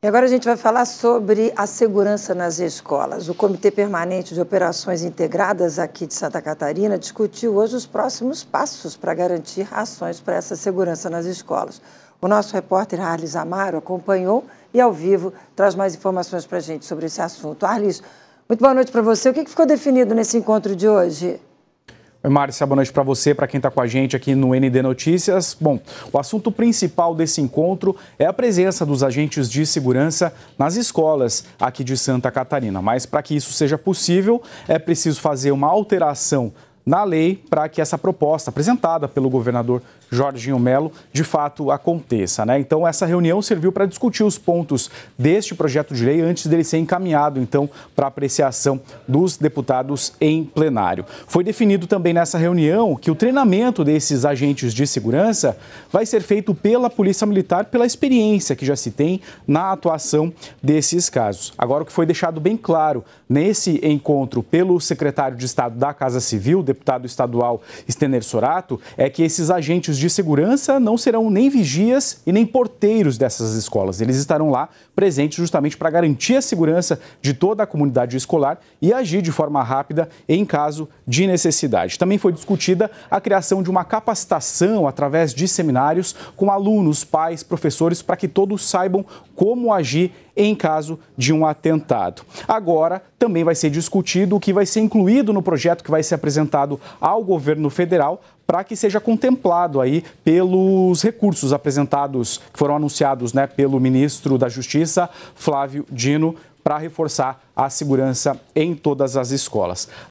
E agora a gente vai falar sobre a segurança nas escolas. O Comitê Permanente de Operações Integradas aqui de Santa Catarina discutiu hoje os próximos passos para garantir ações para essa segurança nas escolas. O nosso repórter Arlis Amaro acompanhou e, ao vivo, traz mais informações para a gente sobre esse assunto. Arlis, muito boa noite para você. O que ficou definido nesse encontro de hoje? Oi, Márcia, é boa noite para você, para quem está com a gente aqui no ND Notícias. Bom, o assunto principal desse encontro é a presença dos agentes de segurança nas escolas aqui de Santa Catarina. Mas para que isso seja possível, é preciso fazer uma alteração na lei para que essa proposta apresentada pelo governador Jorginho Melo de fato aconteça. Né? Então, essa reunião serviu para discutir os pontos deste projeto de lei antes dele ser encaminhado, então, para apreciação dos deputados em plenário. Foi definido também nessa reunião que o treinamento desses agentes de segurança vai ser feito pela Polícia Militar, pela experiência que já se tem na atuação desses casos. Agora, o que foi deixado bem claro nesse encontro pelo secretário de Estado da Casa Civil, deputado deputado estadual Stener Sorato é que esses agentes de segurança não serão nem vigias e nem porteiros dessas escolas. Eles estarão lá presentes justamente para garantir a segurança de toda a comunidade escolar e agir de forma rápida em caso de necessidade. Também foi discutida a criação de uma capacitação através de seminários com alunos, pais, professores, para que todos saibam como agir em caso de um atentado. Agora também vai ser discutido o que vai ser incluído no projeto que vai ser apresentado ao governo federal para que seja contemplado aí pelos recursos apresentados que foram anunciados, né, pelo ministro da Justiça, Flávio Dino, para reforçar a segurança em todas as escolas.